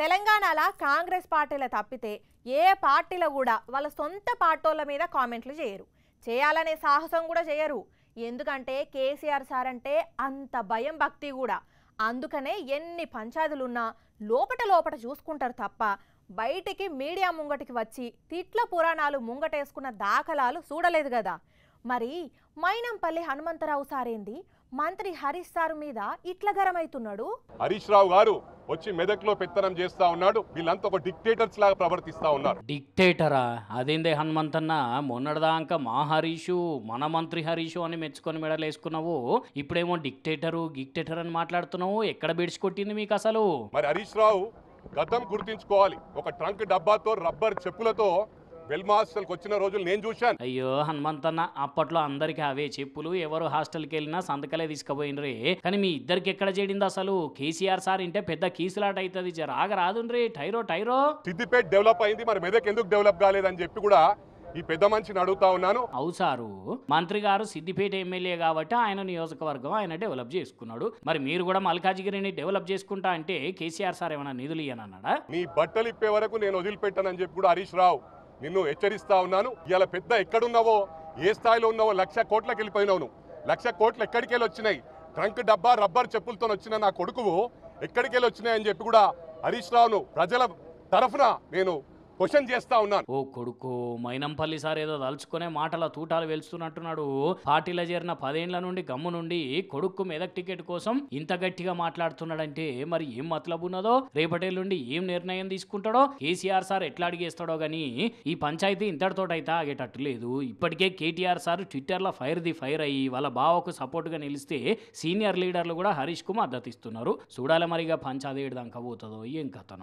తెలంగాణల కాంగ్రెస్ పార్టీల తప్పితే ఏ పార్టీలో కూడా వాళ్ళ సొంత పార్టీల మీద కామెంట్లు చేయరు చేయాలనే సాహసం కూడా చేయరు ఎందుకంటే కేసీఆర్ సార్ అంటే అంత భయం భక్తి కూడా అందుకనే ఎన్ని పంచాయతీలున్నా లోపట లోపట చూసుకుంటారు తప్ప బయటికి మీడియా ముంగటికి వచ్చి తిట్ల పురాణాలు ముంగటేసుకున్న దాఖలాలు చూడలేదు కదా మరి మైనంపల్లి హనుమంతరావు సారేంది మంత్రి హరీష్ సారు మీద ఇట్ల గరమైతున్నాడు హరీష్ రావు గారు వచ్చి మెదక్లో పెత్తనం చేస్తా ఉన్నాడు వీళ్ళంతా ఒక డిక్టేటర్స్ లాగా ప్రవర్తిస్తా ఉన్నారు డిక్టేటరా అదేందే హనుమంతన్న మొన్నటిదాకా మా హరీషు మన మంత్రి హరీషు అని మెచ్చుకొని మెడలు వేసుకున్నావు ఇప్పుడేమో డిక్టేటరు గిక్టేటర్ అని మాట్లాడుతున్నావు ఎక్కడ కొట్టింది మీకు అసలు మరి హరీష్ రావు గతం గుర్తించుకోవాలి ఒక ట్రంక్ డబ్బాతో రబ్బర్ చెప్పులతో వెల్మ హాస్టల్కి వచ్చిన రోజులు నేను చూశాను అయ్యో హనుమంతన్న అప్పట్లో అందరికి అవే చెప్పులు ఎవరు హాస్టల్కి వెళ్ళినా సంతకలే తీసుకుపోయినరే కానీ మీ ఇద్దరికి ఎక్కడ చేడింది అసలు కేసీఆర్ సార్ ఇంటే పెద్ద కీసులాట అవుతుంది రాగ రాదుండ్రి టైరో టైరో సిద్దిపేట డెవలప్ అయింది మరి మెదక్ ఎందుకు డెవలప్ కాలేదని చెప్పి కూడా ఈ పెద్ద మనిషిని అడుగుతా ఉన్నాను అవు సారు మంత్రి గారు సిద్దిపేట ఎమ్మెల్యే కాబట్టి ఆయన నియోజకవర్గం ఆయన డెవలప్ చేసుకున్నాడు మరి మీరు కూడా మల్కాజిగిరిని డెవలప్ చేసుకుంటా అంటే కేసీఆర్ సార్ ఏమైనా నిధులు ఇయ్యనన్నాడా నీ బట్టలు ఇప్పే వరకు నేను వదిలిపెట్టానని చెప్పి కూడా హరీష్ రావు నిన్ను హెచ్చరిస్తా ఉన్నాను ఇలా పెద్ద ఎక్కడున్నావో ఏ స్థాయిలో ఉన్నావో లక్ష కోట్లకు వెళ్ళిపోయినావు లక్ష కోట్లు ఎక్కడికి వెళ్ళి వచ్చినాయి ట్రంక్ డబ్బా రబ్బర్ చెప్పులతో వచ్చిన నా కొడుకు ఎక్కడికి వెళ్ళి వచ్చినాయని చెప్పి కూడా హరీష్ రావును ప్రజల తరఫున నేను క్వశ్చన్ చేస్తా ఉన్నాను ఓ కొడుకు మైనంపల్లి సార్ ఏదో దలుచుకునే మాటల తూటాలు వెలుస్తున్నట్టున్నాడు పార్టీలో చేరిన పదేండ్ల నుండి గమ్ము నుండి కొడుకు మెదక్ టికెట్ కోసం ఇంత గట్టిగా మాట్లాడుతున్నాడంటే మరి ఏం మతలబు ఉన్నదో నుండి ఏం నిర్ణయం తీసుకుంటాడో కేసీఆర్ సార్ ఎట్లా అడిగేస్తాడో గాని ఈ పంచాయతీ ఇంతటితోటైతే ఆగేటట్టు లేదు ఇప్పటికే కేటీఆర్ సార్ ట్విట్టర్లో ఫైర్ ది ఫైర్ అయ్యి వాళ్ళ బావకు సపోర్ట్గా నిలిస్తే సీనియర్ లీడర్లు కూడా హరీష్ హరీష్కు మద్దతిస్తున్నారు చూడాలి మరిగా పంచాదేడు దాకా పోతుందో ఏం కథనో